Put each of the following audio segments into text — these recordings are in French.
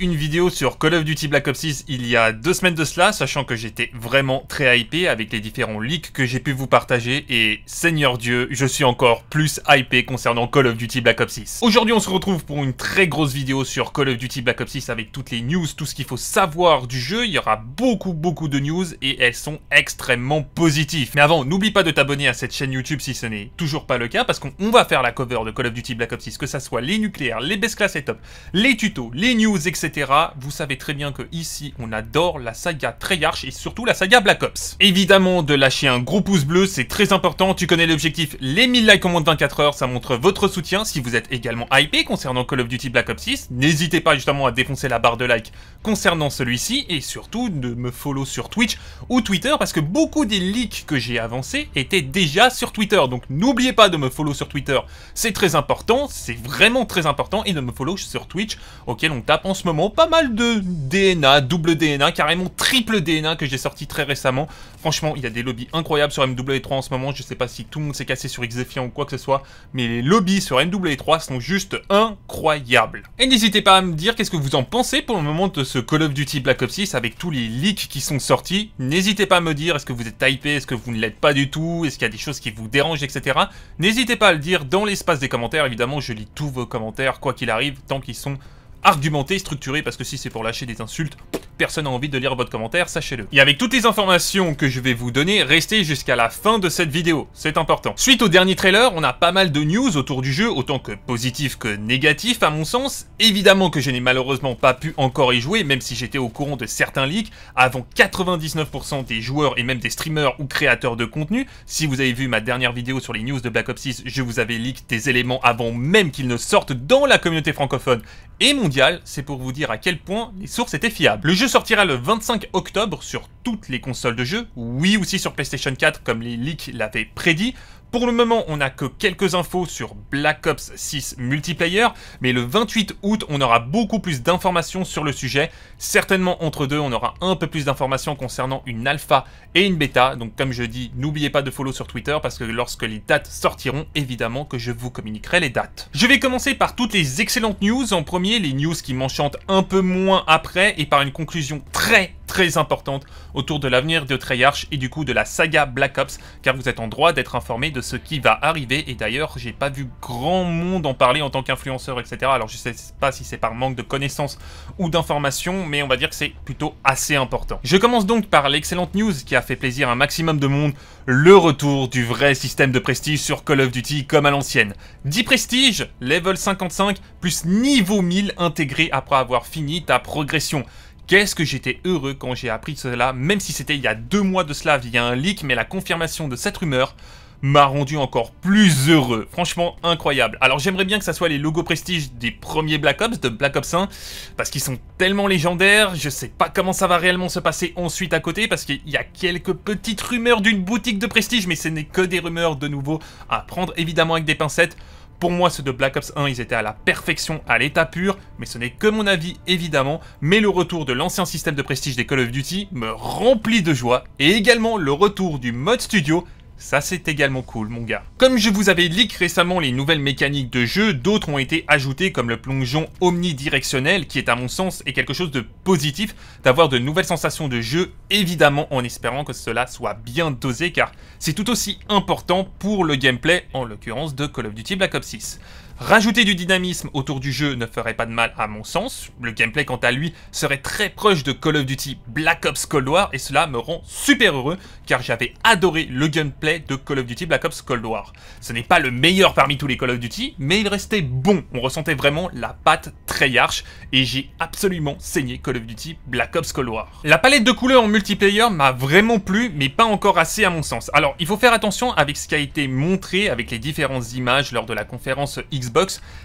une vidéo sur Call of Duty Black Ops 6 il y a deux semaines de cela, sachant que j'étais vraiment très hypé avec les différents leaks que j'ai pu vous partager et Seigneur Dieu, je suis encore plus hypé concernant Call of Duty Black Ops 6. Aujourd'hui on se retrouve pour une très grosse vidéo sur Call of Duty Black Ops 6 avec toutes les news, tout ce qu'il faut savoir du jeu, il y aura beaucoup beaucoup de news et elles sont extrêmement positives. Mais avant, n'oublie pas de t'abonner à cette chaîne YouTube si ce n'est toujours pas le cas parce qu'on va faire la cover de Call of Duty Black Ops 6, que ça soit les nucléaires, les best class setup, les tutos, les news, etc. Vous savez très bien que ici, on adore la saga Treyarch et surtout la saga Black Ops. Évidemment, de lâcher un gros pouce bleu, c'est très important. Tu connais l'objectif, les 1000 likes en moins de 24 heures, ça montre votre soutien. Si vous êtes également hypé concernant Call of Duty Black Ops 6, n'hésitez pas justement à défoncer la barre de like concernant celui-ci et surtout de me follow sur Twitch ou Twitter parce que beaucoup des leaks que j'ai avancés étaient déjà sur Twitter. Donc n'oubliez pas de me follow sur Twitter, c'est très important, c'est vraiment très important et de me follow sur Twitch auquel on tape en moment. Pas mal de DNA, double DNA, carrément triple DNA que j'ai sorti très récemment. Franchement, il y a des lobbies incroyables sur MW3 en ce moment. Je sais pas si tout le monde s'est cassé sur Xefian ou quoi que ce soit, mais les lobbies sur MW3 sont juste incroyables. Et n'hésitez pas à me dire qu'est-ce que vous en pensez pour le moment de ce Call of Duty Black Ops 6 avec tous les leaks qui sont sortis. N'hésitez pas à me dire est-ce que vous êtes typé, est-ce que vous ne l'êtes pas du tout, est-ce qu'il y a des choses qui vous dérangent, etc. N'hésitez pas à le dire dans l'espace des commentaires. Évidemment, je lis tous vos commentaires, quoi qu'il arrive, tant qu'ils sont argumenté, structuré, parce que si c'est pour lâcher des insultes, personne n'a envie de lire votre commentaire, sachez-le. Et avec toutes les informations que je vais vous donner, restez jusqu'à la fin de cette vidéo, c'est important. Suite au dernier trailer, on a pas mal de news autour du jeu, autant que positif que négatif à mon sens. Évidemment que je n'ai malheureusement pas pu encore y jouer, même si j'étais au courant de certains leaks, avant 99% des joueurs et même des streamers ou créateurs de contenu. Si vous avez vu ma dernière vidéo sur les news de Black Ops 6, je vous avais leak des éléments avant même qu'ils ne sortent dans la communauté francophone et mondiale, c'est pour vous dire à quel point les sources étaient fiables. Le sortira le 25 octobre sur toutes les consoles de jeu, oui aussi sur PlayStation 4 comme les leaks l'avaient prédit, pour le moment, on n'a que quelques infos sur Black Ops 6 multiplayer, mais le 28 août, on aura beaucoup plus d'informations sur le sujet. Certainement entre deux, on aura un peu plus d'informations concernant une alpha et une bêta. Donc comme je dis, n'oubliez pas de follow sur Twitter parce que lorsque les dates sortiront, évidemment que je vous communiquerai les dates. Je vais commencer par toutes les excellentes news. En premier, les news qui m'enchantent un peu moins après et par une conclusion très très importante autour de l'avenir de Treyarch et du coup de la saga Black Ops, car vous êtes en droit d'être informé de ce qui va arriver. Et d'ailleurs, j'ai pas vu grand monde en parler en tant qu'influenceur, etc. Alors je sais pas si c'est par manque de connaissances ou d'informations, mais on va dire que c'est plutôt assez important. Je commence donc par l'excellente news qui a fait plaisir à un maximum de monde, le retour du vrai système de prestige sur Call of Duty comme à l'ancienne. 10 Prestige, level 55, plus niveau 1000 intégré après avoir fini ta progression. Qu'est-ce que j'étais heureux quand j'ai appris cela, même si c'était il y a deux mois de cela via un leak, mais la confirmation de cette rumeur m'a rendu encore plus heureux. Franchement, incroyable. Alors j'aimerais bien que ce soit les logos prestige des premiers Black Ops, de Black Ops 1, parce qu'ils sont tellement légendaires, je sais pas comment ça va réellement se passer ensuite à côté, parce qu'il y a quelques petites rumeurs d'une boutique de prestige, mais ce n'est que des rumeurs de nouveau à prendre évidemment avec des pincettes. Pour moi, ceux de Black Ops 1, ils étaient à la perfection, à l'état pur, mais ce n'est que mon avis évidemment, mais le retour de l'ancien système de prestige des Call of Duty me remplit de joie, et également le retour du mode studio ça, c'est également cool, mon gars. Comme je vous avais dit récemment les nouvelles mécaniques de jeu, d'autres ont été ajoutées comme le plongeon omnidirectionnel, qui est à mon sens et quelque chose de positif, d'avoir de nouvelles sensations de jeu, évidemment en espérant que cela soit bien dosé, car c'est tout aussi important pour le gameplay, en l'occurrence de Call of Duty Black Ops 6. Rajouter du dynamisme autour du jeu ne ferait pas de mal à mon sens. Le gameplay quant à lui serait très proche de Call of Duty Black Ops Cold War et cela me rend super heureux car j'avais adoré le gameplay de Call of Duty Black Ops Cold War. Ce n'est pas le meilleur parmi tous les Call of Duty mais il restait bon. On ressentait vraiment la patte très arche et j'ai absolument saigné Call of Duty Black Ops Cold War. La palette de couleurs en multiplayer m'a vraiment plu mais pas encore assez à mon sens. Alors il faut faire attention avec ce qui a été montré avec les différentes images lors de la conférence Xbox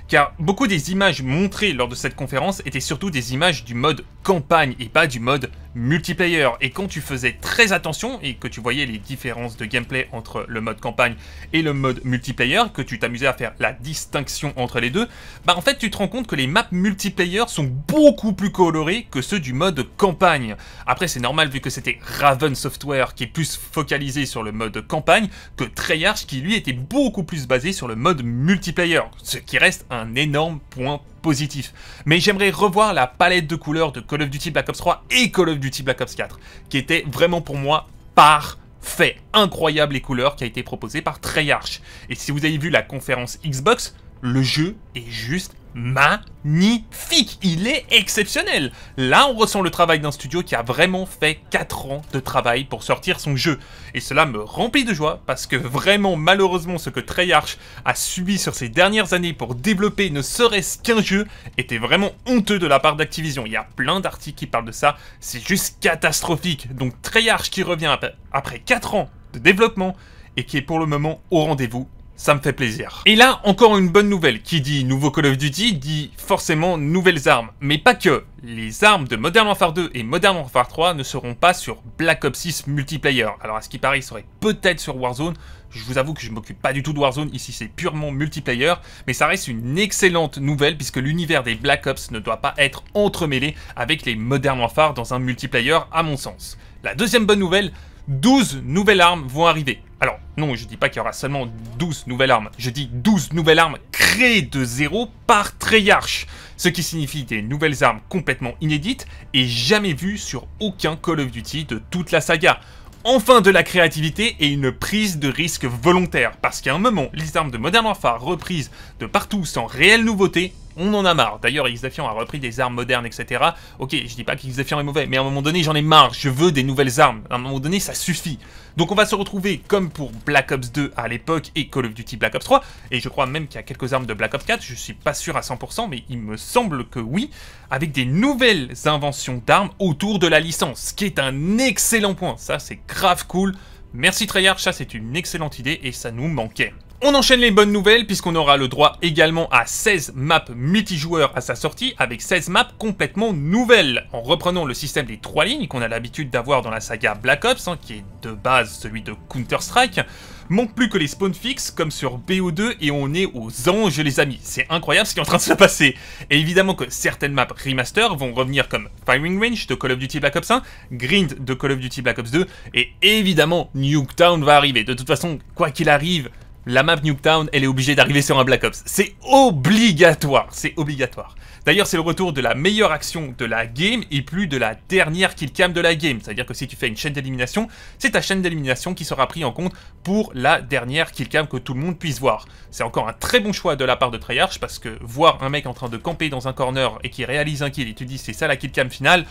car beaucoup des images montrées lors de cette conférence étaient surtout des images du mode campagne et pas du mode multiplayer. Et quand tu faisais très attention et que tu voyais les différences de gameplay entre le mode campagne et le mode multiplayer, que tu t'amusais à faire la distinction entre les deux, bah en fait tu te rends compte que les maps multiplayer sont beaucoup plus colorées que ceux du mode campagne. Après c'est normal vu que c'était Raven Software qui est plus focalisé sur le mode campagne que Treyarch qui lui était beaucoup plus basé sur le mode multiplayer, ce qui reste un énorme point positif. Mais j'aimerais revoir la palette de couleurs de Call of Duty Black Ops 3 et Call of Duty Black Ops 4, qui était vraiment pour moi par fait incroyable les couleurs qui a été proposées par Treyarch. Et si vous avez vu la conférence Xbox, le jeu est juste magnifique. Il est exceptionnel. Là, on ressent le travail d'un studio qui a vraiment fait 4 ans de travail pour sortir son jeu. Et cela me remplit de joie parce que vraiment, malheureusement, ce que Treyarch a subi sur ces dernières années pour développer ne serait-ce qu'un jeu était vraiment honteux de la part d'Activision. Il y a plein d'articles qui parlent de ça. C'est juste catastrophique. Donc Treyarch qui revient après 4 ans de développement et qui est pour le moment au rendez-vous ça me fait plaisir. Et là, encore une bonne nouvelle. Qui dit nouveau Call of Duty dit forcément nouvelles armes. Mais pas que. Les armes de Modern Warfare 2 et Modern Warfare 3 ne seront pas sur Black Ops 6 multiplayer. Alors à ce qui paraît, ils seraient peut-être sur Warzone. Je vous avoue que je m'occupe pas du tout de Warzone, ici c'est purement multiplayer, mais ça reste une excellente nouvelle puisque l'univers des Black Ops ne doit pas être entremêlé avec les Modern Warfare dans un multiplayer à mon sens. La deuxième bonne nouvelle, 12 nouvelles armes vont arriver. Alors, non, je dis pas qu'il y aura seulement 12 nouvelles armes. Je dis 12 nouvelles armes créées de zéro par Treyarch. Ce qui signifie des nouvelles armes complètement inédites et jamais vues sur aucun Call of Duty de toute la saga. Enfin de la créativité et une prise de risque volontaire, parce qu'à un moment, les armes de Modern Warfare reprises de partout sans réelle nouveauté on en a marre. D'ailleurs, Xdafian a repris des armes modernes, etc. Ok, je dis pas qu'Xdafian est mauvais, mais à un moment donné, j'en ai marre. Je veux des nouvelles armes. À un moment donné, ça suffit. Donc on va se retrouver, comme pour Black Ops 2 à l'époque et Call of Duty Black Ops 3, et je crois même qu'il y a quelques armes de Black Ops 4, je suis pas sûr à 100%, mais il me semble que oui, avec des nouvelles inventions d'armes autour de la licence, ce qui est un excellent point. Ça, c'est grave cool. Merci Treyarch, ça c'est une excellente idée et ça nous manquait. On enchaîne les bonnes nouvelles puisqu'on aura le droit également à 16 maps multijoueurs à sa sortie avec 16 maps complètement nouvelles. En reprenant le système des trois lignes qu'on a l'habitude d'avoir dans la saga Black Ops, hein, qui est de base celui de Counter-Strike, manque plus que les spawns fixes comme sur BO2 et on est aux anges les amis. C'est incroyable ce qui est en train de se passer. Et évidemment que certaines maps remaster vont revenir comme Firing Range de Call of Duty Black Ops 1, Grind de Call of Duty Black Ops 2 et évidemment Nuketown va arriver. De toute façon, quoi qu'il arrive, la map Newtown, elle est obligée d'arriver sur un Black Ops. C'est obligatoire, c'est obligatoire. D'ailleurs, c'est le retour de la meilleure action de la game et plus de la dernière killcam de la game. C'est-à-dire que si tu fais une chaîne d'élimination, c'est ta chaîne d'élimination qui sera prise en compte pour la dernière killcam que tout le monde puisse voir. C'est encore un très bon choix de la part de Treyarch parce que voir un mec en train de camper dans un corner et qui réalise un kill et tu dis c'est ça la killcam finale,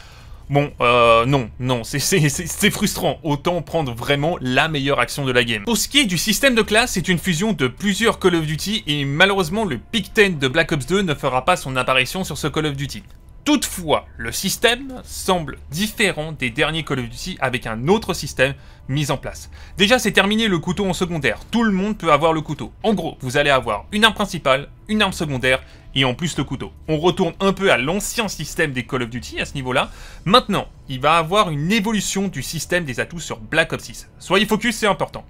Bon, euh, non, non, c'est frustrant. Autant prendre vraiment la meilleure action de la game. Pour ce qui est du système de classe, c'est une fusion de plusieurs Call of Duty et malheureusement le 10 de Black Ops 2 ne fera pas son apparition sur ce Call of Duty. Toutefois, le système semble différent des derniers Call of Duty avec un autre système mis en place. Déjà, c'est terminé le couteau en secondaire. Tout le monde peut avoir le couteau. En gros, vous allez avoir une arme principale, une arme secondaire et en plus le couteau. On retourne un peu à l'ancien système des Call of Duty à ce niveau-là. Maintenant, il va avoir une évolution du système des atouts sur Black Ops 6. Soyez focus, c'est important.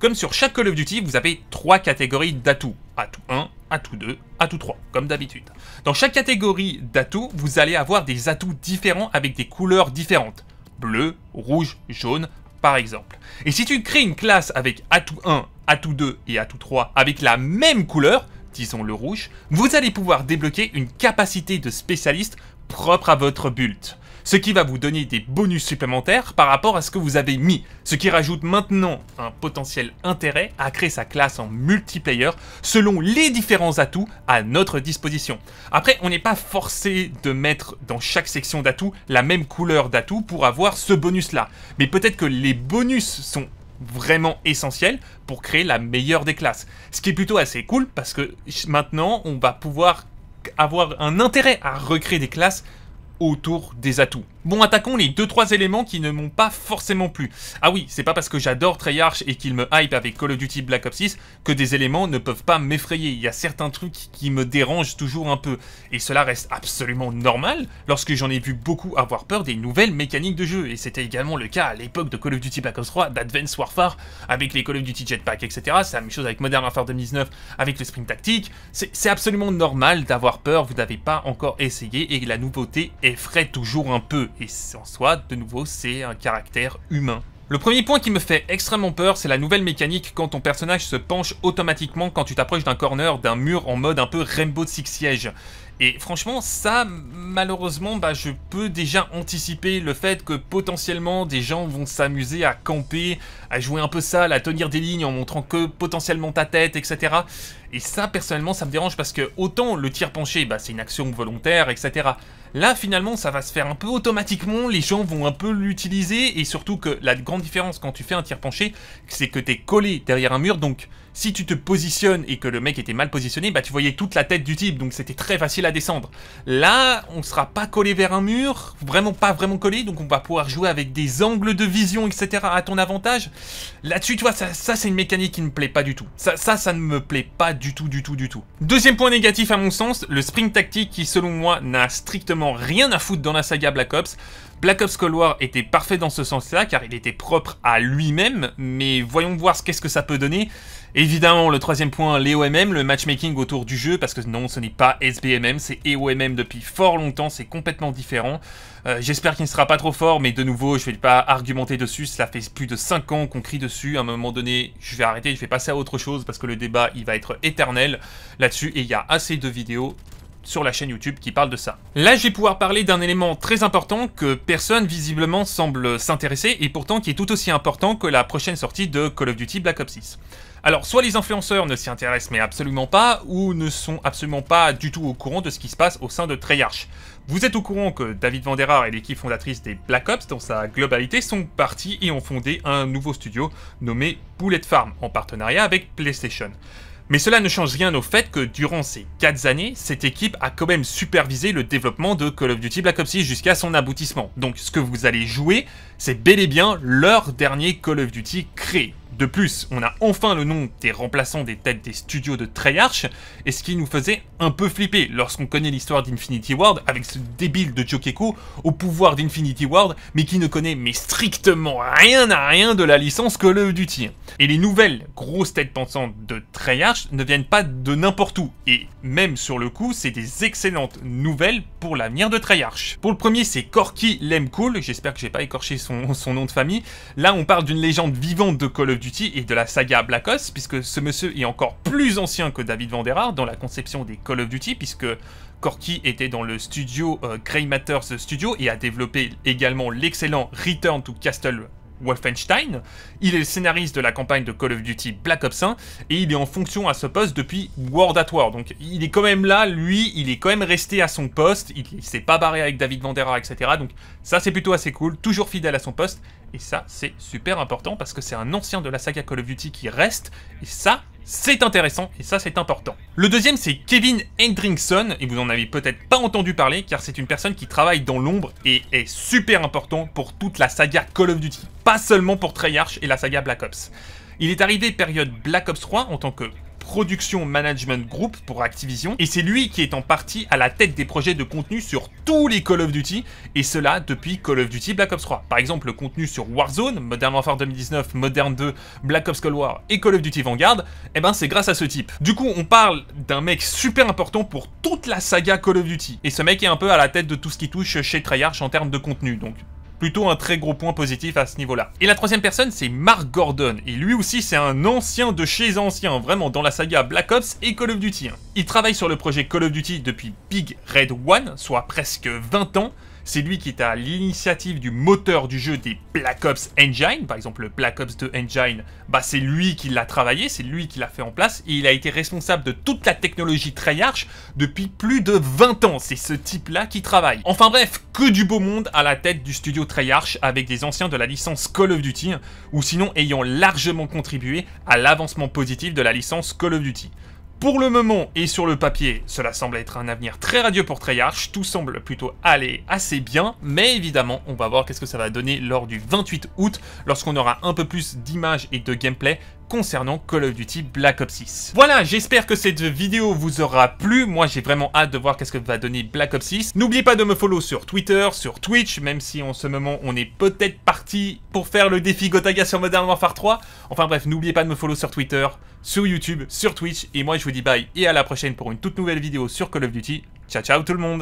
Comme sur chaque Call of Duty, vous avez trois catégories d'atouts. Atout 1, tous deux, 2, atout 3, comme d'habitude. Dans chaque catégorie d'atouts, vous allez avoir des atouts différents avec des couleurs différentes. Bleu, rouge, jaune, par exemple. Et si tu crées une classe avec atout 1, atout 2 et atout 3 avec la même couleur, disons le rouge, vous allez pouvoir débloquer une capacité de spécialiste propre à votre build ce qui va vous donner des bonus supplémentaires par rapport à ce que vous avez mis, ce qui rajoute maintenant un potentiel intérêt à créer sa classe en multiplayer selon les différents atouts à notre disposition. Après, on n'est pas forcé de mettre dans chaque section d'atout la même couleur d'atout pour avoir ce bonus-là, mais peut-être que les bonus sont vraiment essentiels pour créer la meilleure des classes. Ce qui est plutôt assez cool parce que maintenant on va pouvoir avoir un intérêt à recréer des classes autour des atouts. Bon, attaquons les 2-3 éléments qui ne m'ont pas forcément plu. Ah oui, c'est pas parce que j'adore Treyarch et qu'il me hype avec Call of Duty Black Ops 6 que des éléments ne peuvent pas m'effrayer. Il y a certains trucs qui me dérangent toujours un peu. Et cela reste absolument normal lorsque j'en ai vu beaucoup avoir peur des nouvelles mécaniques de jeu. Et c'était également le cas à l'époque de Call of Duty Black Ops 3, d'Advanced Warfare, avec les Call of Duty Jetpack, etc. C'est la même chose avec Modern Warfare 2019, avec le sprint tactique. C'est absolument normal d'avoir peur, vous n'avez pas encore essayé et la nouveauté effraie toujours un peu, et en soi, de nouveau, c'est un caractère humain. Le premier point qui me fait extrêmement peur, c'est la nouvelle mécanique quand ton personnage se penche automatiquement quand tu t'approches d'un corner, d'un mur en mode un peu Rainbow Six Siege. Et franchement, ça, malheureusement, bah, je peux déjà anticiper le fait que potentiellement des gens vont s'amuser à camper, à jouer un peu sale, à tenir des lignes en montrant que potentiellement ta tête, etc. Et ça, personnellement, ça me dérange parce que autant le tir penché, bah, c'est une action volontaire, etc. Là, finalement, ça va se faire un peu automatiquement, les gens vont un peu l'utiliser, et surtout que la grande différence quand tu fais un tir penché, c'est que t'es collé derrière un mur, donc si tu te positionnes et que le mec était mal positionné, bah tu voyais toute la tête du type, donc c'était très facile à descendre. Là, on sera pas collé vers un mur, vraiment pas vraiment collé, donc on va pouvoir jouer avec des angles de vision, etc. à ton avantage. Là-dessus, tu vois, ça, ça c'est une mécanique qui ne me plaît pas du tout. Ça, ça, ça ne me plaît pas du tout, du tout, du tout. Deuxième point négatif à mon sens, le spring tactique qui, selon moi, n'a strictement rien à foutre dans la saga Black Ops. Black Ops Cold War était parfait dans ce sens-là, car il était propre à lui-même, mais voyons voir ce qu'est-ce que ça peut donner. Évidemment, le troisième point, l'EOMM, le matchmaking autour du jeu, parce que non, ce n'est pas SBMM, c'est EOMM depuis fort longtemps, c'est complètement différent. Euh, j'espère qu'il ne sera pas trop fort, mais de nouveau, je ne vais pas argumenter dessus, cela fait plus de 5 ans qu'on crie dessus, à un moment donné, je vais arrêter, je vais passer à autre chose, parce que le débat, il va être éternel là-dessus, et il y a assez de vidéos sur la chaîne YouTube qui parle de ça. Là, je vais pouvoir parler d'un élément très important que personne visiblement semble s'intéresser et pourtant qui est tout aussi important que la prochaine sortie de Call of Duty Black Ops 6. Alors, soit les influenceurs ne s'y intéressent mais absolument pas, ou ne sont absolument pas du tout au courant de ce qui se passe au sein de Treyarch. Vous êtes au courant que David Vanderar et l'équipe fondatrice des Black Ops, dans sa globalité, sont partis et ont fondé un nouveau studio nommé Bullet Farm, en partenariat avec PlayStation. Mais cela ne change rien au fait que durant ces 4 années, cette équipe a quand même supervisé le développement de Call of Duty Black Ops 6 jusqu'à son aboutissement. Donc ce que vous allez jouer, c'est bel et bien leur dernier Call of Duty créé. De plus, on a enfin le nom des remplaçants des têtes des studios de Treyarch, et ce qui nous faisait un peu flipper lorsqu'on connaît l'histoire d'Infinity Ward avec ce débile de Jokeko au pouvoir d'Infinity Ward, mais qui ne connaît mais strictement rien à rien de la licence Call of Duty. Et les nouvelles grosses têtes pensantes de Treyarch ne viennent pas de n'importe où, et même sur le coup, c'est des excellentes nouvelles pour l'avenir de Treyarch. Pour le premier, c'est Corky Lemcool, j'espère que j'ai pas écorché son, son nom de famille. Là, on parle d'une légende vivante de Call of Duty et de la saga Black Ops, puisque ce monsieur est encore plus ancien que David Vanderar dans la conception des Call of Duty, puisque Corky était dans le studio euh, Grey Matters Studio et a développé également l'excellent Return to Castle Wolfenstein. Il est le scénariste de la campagne de Call of Duty Black Ops 1 et il est en fonction à ce poste depuis World at War. Donc il est quand même là, lui, il est quand même resté à son poste, il, ne s'est pas barré avec David Vandera, etc. Donc ça c'est plutôt assez cool, toujours fidèle à son poste et ça, c'est super important parce que c'est un ancien de la saga Call of Duty qui reste. Et ça, c'est intéressant et ça, c'est important. Le deuxième, c'est Kevin Hendrickson. Et vous n'en avez peut-être pas entendu parler car c'est une personne qui travaille dans l'ombre et est super important pour toute la saga Call of Duty. Pas seulement pour Treyarch et la saga Black Ops. Il est arrivé période Black Ops 3 en tant que Production Management Group pour Activision, et c'est lui qui est en partie à la tête des projets de contenu sur tous les Call of Duty, et cela depuis Call of Duty Black Ops 3. Par exemple, le contenu sur Warzone, Modern Warfare 2019, Modern 2, Black Ops Cold War et Call of Duty Vanguard, eh ben c'est grâce à ce type. Du coup, on parle d'un mec super important pour toute la saga Call of Duty, et ce mec est un peu à la tête de tout ce qui touche chez Treyarch en termes de contenu, donc plutôt un très gros point positif à ce niveau-là. Et la troisième personne, c'est Mark Gordon, et lui aussi c'est un ancien de chez anciens, vraiment dans la saga Black Ops et Call of Duty. Hein. Il travaille sur le projet Call of Duty depuis Big Red One, soit presque 20 ans, c'est lui qui est à l'initiative du moteur du jeu des Black Ops Engine, par exemple le Black Ops 2 Engine, bah c'est lui qui l'a travaillé, c'est lui qui l'a fait en place, et il a été responsable de toute la technologie Treyarch depuis plus de 20 ans, c'est ce type-là qui travaille. Enfin bref, que du beau monde à la tête du studio Treyarch avec des anciens de la licence Call of Duty, hein, ou sinon ayant largement contribué à l'avancement positif de la licence Call of Duty. Pour le moment et sur le papier, cela semble être un avenir très radieux pour Treyarch, tout semble plutôt aller assez bien, mais évidemment on va voir qu'est-ce que ça va donner lors du 28 août, lorsqu'on aura un peu plus d'images et de gameplay concernant Call of Duty Black Ops 6. Voilà, j'espère que cette vidéo vous aura plu. Moi, j'ai vraiment hâte de voir qu'est-ce que va donner Black Ops 6. N'oubliez pas de me follow sur Twitter, sur Twitch, même si en ce moment, on est peut-être parti pour faire le défi Gotaga sur Modern Warfare 3. Enfin bref, n'oubliez pas de me follow sur Twitter, sur YouTube, sur Twitch. Et moi, je vous dis bye et à la prochaine pour une toute nouvelle vidéo sur Call of Duty. Ciao, ciao tout le monde